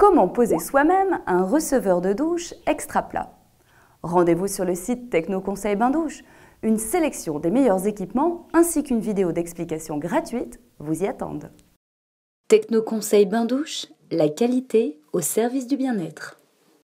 Comment poser soi-même un receveur de douche extra plat Rendez-vous sur le site Techno Conseil Bain Douche. Une sélection des meilleurs équipements ainsi qu'une vidéo d'explication gratuite vous y attendent. Techno Conseil Bain Douche, la qualité au service du bien-être.